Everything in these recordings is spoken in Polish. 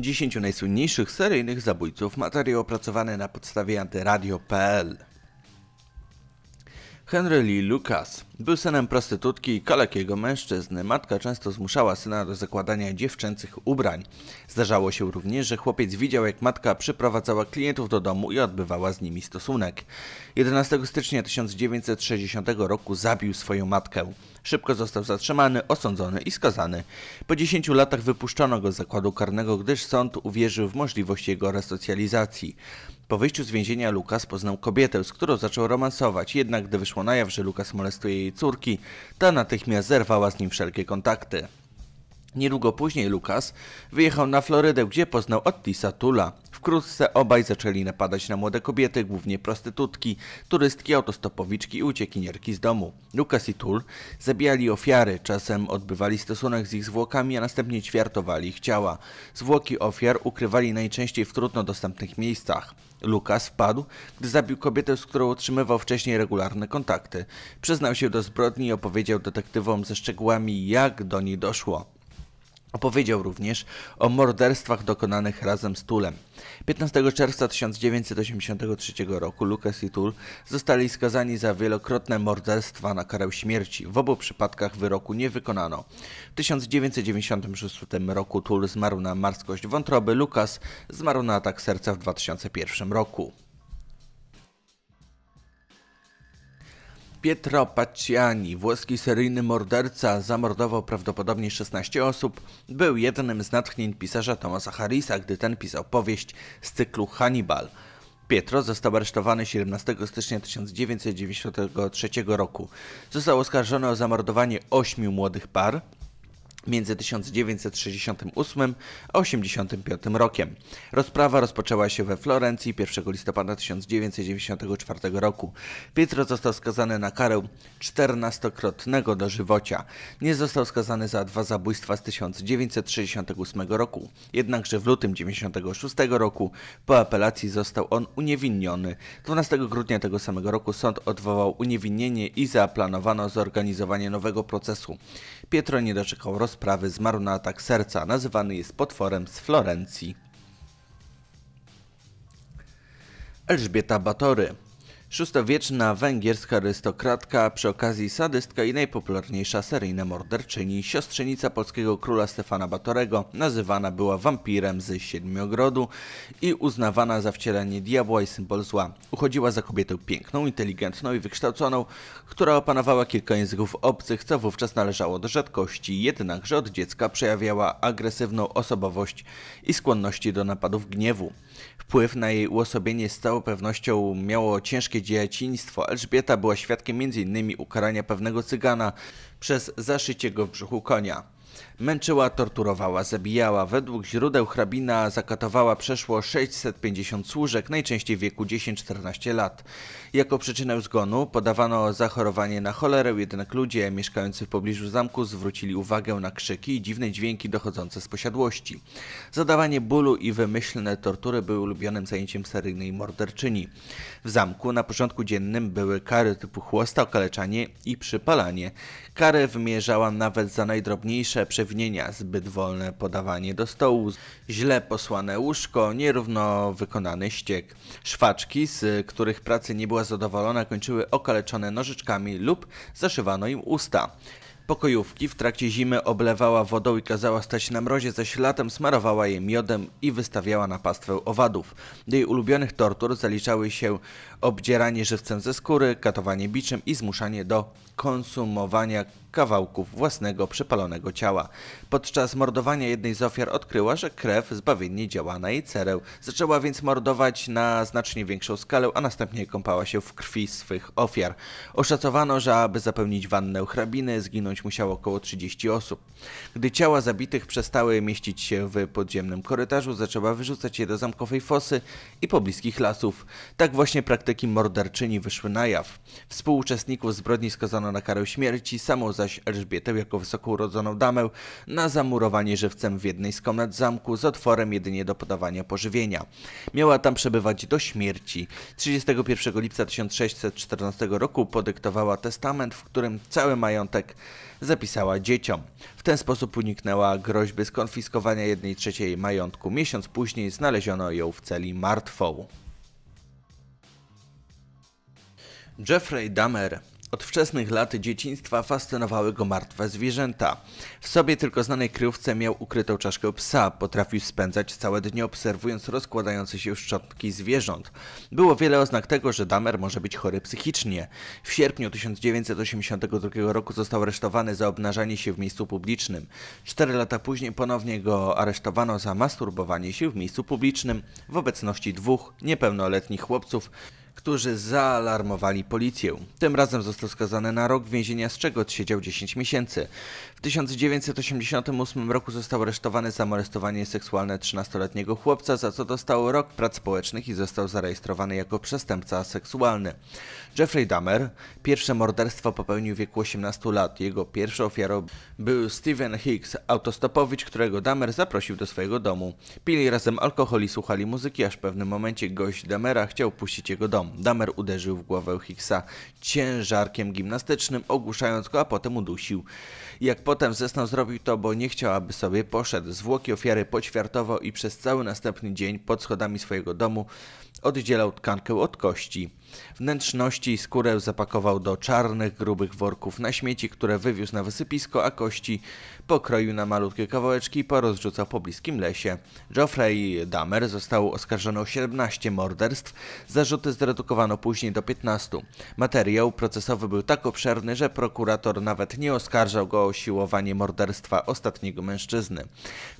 10 najsłynniejszych seryjnych zabójców, materiał opracowany na podstawie antyradio.pl. Henry Lee Lucas był synem prostytutki i kalekiego mężczyzny. Matka często zmuszała syna do zakładania dziewczęcych ubrań. Zdarzało się również, że chłopiec widział, jak matka przyprowadzała klientów do domu i odbywała z nimi stosunek. 11 stycznia 1960 roku zabił swoją matkę. Szybko został zatrzymany, osądzony i skazany. Po 10 latach wypuszczono go z zakładu karnego, gdyż sąd uwierzył w możliwość jego resocjalizacji. Po wyjściu z więzienia Lukas poznał kobietę, z którą zaczął romansować, jednak gdy wyszło na jaw, że Lukas molestuje jej córki, ta natychmiast zerwała z nim wszelkie kontakty. Niedługo później Lukas wyjechał na Florydę, gdzie poznał Otisa Tula. Wkrótce obaj zaczęli napadać na młode kobiety, głównie prostytutki, turystki, autostopowiczki i uciekinierki z domu. Lukas i Tul zabijali ofiary, czasem odbywali stosunek z ich zwłokami, a następnie ćwiartowali ich ciała. Zwłoki ofiar ukrywali najczęściej w trudno dostępnych miejscach. Lukas wpadł, gdy zabił kobietę, z którą utrzymywał wcześniej regularne kontakty. Przyznał się do zbrodni i opowiedział detektywom ze szczegółami, jak do niej doszło. Opowiedział również o morderstwach dokonanych razem z Tulem. 15 czerwca 1983 roku Lucas i Tule zostali skazani za wielokrotne morderstwa na karę śmierci. W obu przypadkach wyroku nie wykonano. W 1996 roku Tule zmarł na marskość wątroby, Lucas zmarł na atak serca w 2001 roku. Pietro Paciani, włoski seryjny morderca, zamordował prawdopodobnie 16 osób, był jednym z natchnień pisarza Thomasa Harrisa, gdy ten pisał powieść z cyklu Hannibal. Pietro został aresztowany 17 stycznia 1993 roku. Został oskarżony o zamordowanie ośmiu młodych par, między 1968 a 1985 rokiem. Rozprawa rozpoczęła się we Florencji 1 listopada 1994 roku. Pietro został skazany na karę 14-krotnego dożywocia. Nie został skazany za dwa zabójstwa z 1968 roku. Jednakże w lutym 1996 roku po apelacji został on uniewinniony. 12 grudnia tego samego roku sąd odwołał uniewinnienie i zaplanowano zorganizowanie nowego procesu. Pietro nie doczekał rozprawy sprawy zmarł na atak serca. Nazywany jest potworem z Florencji. Elżbieta Batory Szóstowieczna węgierska arystokratka, przy okazji sadystka i najpopularniejsza seryjna morderczyni, siostrzenica polskiego króla Stefana Batorego, nazywana była wampirem z Siedmiogrodu i uznawana za wcielenie diabła i symbol zła. Uchodziła za kobietę piękną, inteligentną i wykształconą, która opanowała kilka języków obcych, co wówczas należało do rzadkości, jednakże od dziecka przejawiała agresywną osobowość i skłonności do napadów gniewu. Wpływ na jej uosobienie z całą pewnością miało ciężkie dzieciństwo. Elżbieta była świadkiem m.in. ukarania pewnego cygana przez zaszycie go w brzuchu konia. Męczyła, torturowała, zabijała. Według źródeł hrabina zakatowała przeszło 650 służek, najczęściej w wieku 10-14 lat. Jako przyczynę zgonu podawano zachorowanie na cholerę, jednak ludzie mieszkający w pobliżu zamku zwrócili uwagę na krzyki i dziwne dźwięki dochodzące z posiadłości. Zadawanie bólu i wymyślne tortury były ulubionym zajęciem seryjnej morderczyni. W zamku na porządku dziennym były kary typu chłosta, okaleczanie i przypalanie. Kary wymierzała nawet za najdrobniejsze Zbytne przewinienia, zbyt wolne podawanie do stołu, źle posłane łóżko, nierówno wykonany ściek. Szwaczki, z których pracy nie była zadowolona, kończyły okaleczone nożyczkami lub zaszywano im usta. Pokojówki w trakcie zimy oblewała wodą i kazała stać na mrozie, zaś latem smarowała je miodem i wystawiała na pastwę owadów. Do jej ulubionych tortur zaliczały się obdzieranie żywcem ze skóry, katowanie biczem i zmuszanie do konsumowania kawałków własnego przypalonego ciała. Podczas mordowania jednej z ofiar odkryła, że krew zbawiennie działa na jej cerę. Zaczęła więc mordować na znacznie większą skalę, a następnie kąpała się w krwi swych ofiar. Oszacowano, że aby zapełnić wannę hrabiny, zginąć zginąć musiało około 30 osób. Gdy ciała zabitych przestały mieścić się w podziemnym korytarzu, zaczęła wyrzucać je do zamkowej fosy i pobliskich lasów. Tak właśnie praktyki morderczyni wyszły na jaw. Współuczestników zbrodni skazano na karę śmierci, samą zaś Elżbietę jako urodzoną damę na zamurowanie żywcem w jednej z komnat zamku z otworem jedynie do podawania pożywienia. Miała tam przebywać do śmierci. 31 lipca 1614 roku podyktowała testament, w którym cały majątek zapisała dzieciom. W ten sposób uniknęła groźby skonfiskowania jednej trzeciej majątku. Miesiąc później znaleziono ją w celi martwą. Jeffrey Dahmer od wczesnych lat dzieciństwa fascynowały go martwe zwierzęta. W sobie tylko znanej kryjówce miał ukrytą czaszkę psa, potrafił spędzać całe dnie obserwując rozkładające się szczotki zwierząt. Było wiele oznak tego, że Damer może być chory psychicznie. W sierpniu 1982 roku został aresztowany za obnażanie się w miejscu publicznym. Cztery lata później ponownie go aresztowano za masturbowanie się w miejscu publicznym w obecności dwóch niepełnoletnich chłopców, którzy zaalarmowali policję. Tym razem został skazany na rok więzienia, z czego odsiedział 10 miesięcy. W 1988 roku został aresztowany za molestowanie seksualne 13-letniego chłopca, za co dostał rok prac społecznych i został zarejestrowany jako przestępca seksualny. Jeffrey Dahmer pierwsze morderstwo popełnił w wieku 18 lat. Jego pierwszą ofiarą był Steven Hicks, autostopowicz, którego Dahmer zaprosił do swojego domu. Pili razem alkohol i słuchali muzyki, aż w pewnym momencie gość Dahmera chciał puścić jego dom. Damer uderzył w głowę Hicksa ciężarkiem gimnastycznym, ogłuszając go, a potem udusił. Jak potem zesnął, zrobił to, bo nie chciał, aby sobie poszedł. Zwłoki ofiary poćwiartował i przez cały następny dzień pod schodami swojego domu oddzielał tkankę od kości. Wnętrzności i skórę zapakował do czarnych, grubych worków na śmieci, które wywiózł na wysypisko, a kości pokroił na malutkie kawałeczki i porozrzucał po bliskim lesie. Geoffrey Dahmer został oskarżony o 17 morderstw, zarzuty zredukowano później do 15. Materiał procesowy był tak obszerny, że prokurator nawet nie oskarżał go o siłowanie morderstwa ostatniego mężczyzny.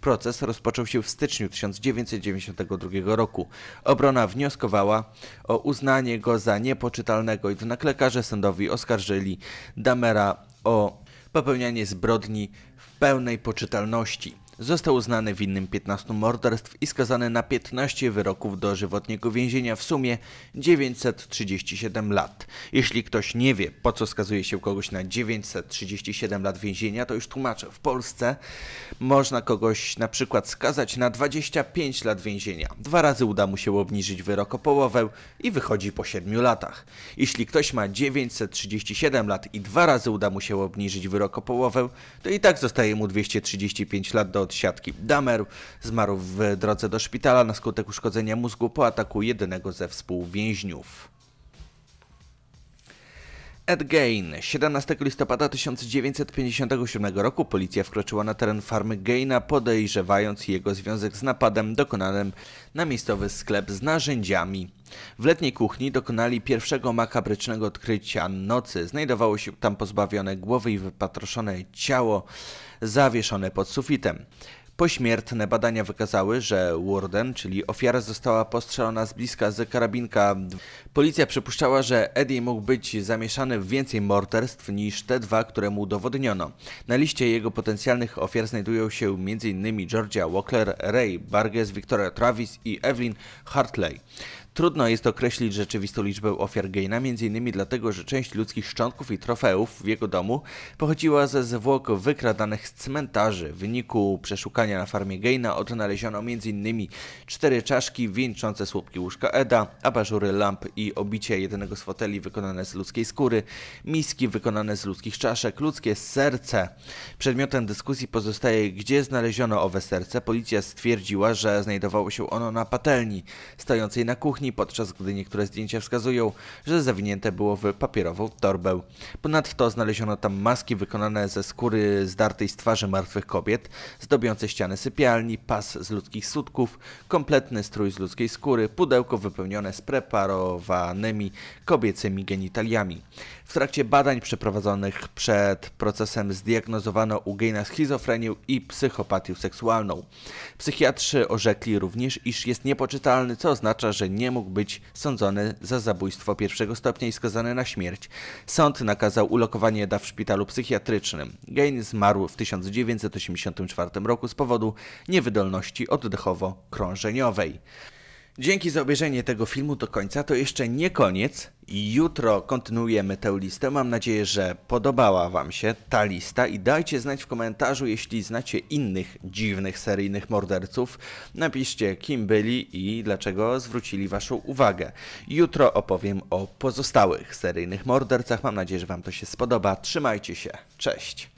Proces rozpoczął się w styczniu 1992 roku. Obrona wnioskowała o uznanie go go za niepoczytalnego. i Jednak lekarze sądowi oskarżyli Damera o popełnianie zbrodni w pełnej poczytalności. Został uznany winnym 15 morderstw i skazany na 15 wyroków dożywotniego więzienia w sumie 937 lat. Jeśli ktoś nie wie, po co skazuje się kogoś na 937 lat więzienia, to już tłumaczę. W Polsce można kogoś na przykład skazać na 25 lat więzienia. Dwa razy uda mu się obniżyć wyrok o połowę i wychodzi po 7 latach. Jeśli ktoś ma 937 lat i dwa razy uda mu się obniżyć wyrok o połowę, to i tak zostaje mu 235 lat do od siatki. Damer zmarł w drodze do szpitala na skutek uszkodzenia mózgu po ataku jednego ze współwięźniów. Ed Gain. 17 listopada 1957 roku policja wkroczyła na teren farmy Gaina, podejrzewając jego związek z napadem dokonanym na miejscowy sklep z narzędziami. W letniej kuchni dokonali pierwszego makabrycznego odkrycia nocy. Znajdowało się tam pozbawione głowy i wypatroszone ciało zawieszone pod sufitem. Pośmiertne badania wykazały, że Warden, czyli ofiara, została postrzelona z bliska z karabinka. Policja przypuszczała, że Eddie mógł być zamieszany w więcej morderstw niż te dwa, które mu udowodniono. Na liście jego potencjalnych ofiar znajdują się m.in. Georgia Walker, Ray Barges, Victoria Travis i Evelyn Hartley. Trudno jest określić rzeczywistą liczbę ofiar Gaina, m.in. dlatego, że część ludzkich szczątków i trofeów w jego domu pochodziła ze zwłok wykradanych z cmentarzy. W wyniku przeszukania na farmie Gaina odnaleziono m.in. cztery czaszki wieńczące słupki łóżka Eda, abażury lamp i obicie jednego z foteli wykonane z ludzkiej skóry, miski wykonane z ludzkich czaszek, ludzkie serce. Przedmiotem dyskusji pozostaje, gdzie znaleziono owe serce. Policja stwierdziła, że znajdowało się ono na patelni stojącej na kuchni kuchni, podczas gdy niektóre zdjęcia wskazują, że zawinięte było w papierową torbę. Ponadto znaleziono tam maski wykonane ze skóry zdartej z twarzy martwych kobiet, zdobiące ściany sypialni, pas z ludzkich sutków, kompletny strój z ludzkiej skóry, pudełko wypełnione spreparowanymi kobiecymi genitaliami. W trakcie badań przeprowadzonych przed procesem zdiagnozowano u Gaina schizofrenię i psychopatię seksualną. Psychiatrzy orzekli również, iż jest niepoczytalny, co oznacza, że nie mógł być sądzony za zabójstwo pierwszego stopnia i skazany na śmierć. Sąd nakazał ulokowanie Eda w szpitalu psychiatrycznym. Gain zmarł w 1984 roku z powodu niewydolności oddechowo-krążeniowej. Dzięki za obejrzenie tego filmu do końca. To jeszcze nie koniec. Jutro kontynuujemy tę listę. Mam nadzieję, że podobała Wam się ta lista i dajcie znać w komentarzu, jeśli znacie innych dziwnych seryjnych morderców. Napiszcie, kim byli i dlaczego zwrócili Waszą uwagę. Jutro opowiem o pozostałych seryjnych mordercach. Mam nadzieję, że Wam to się spodoba. Trzymajcie się. Cześć.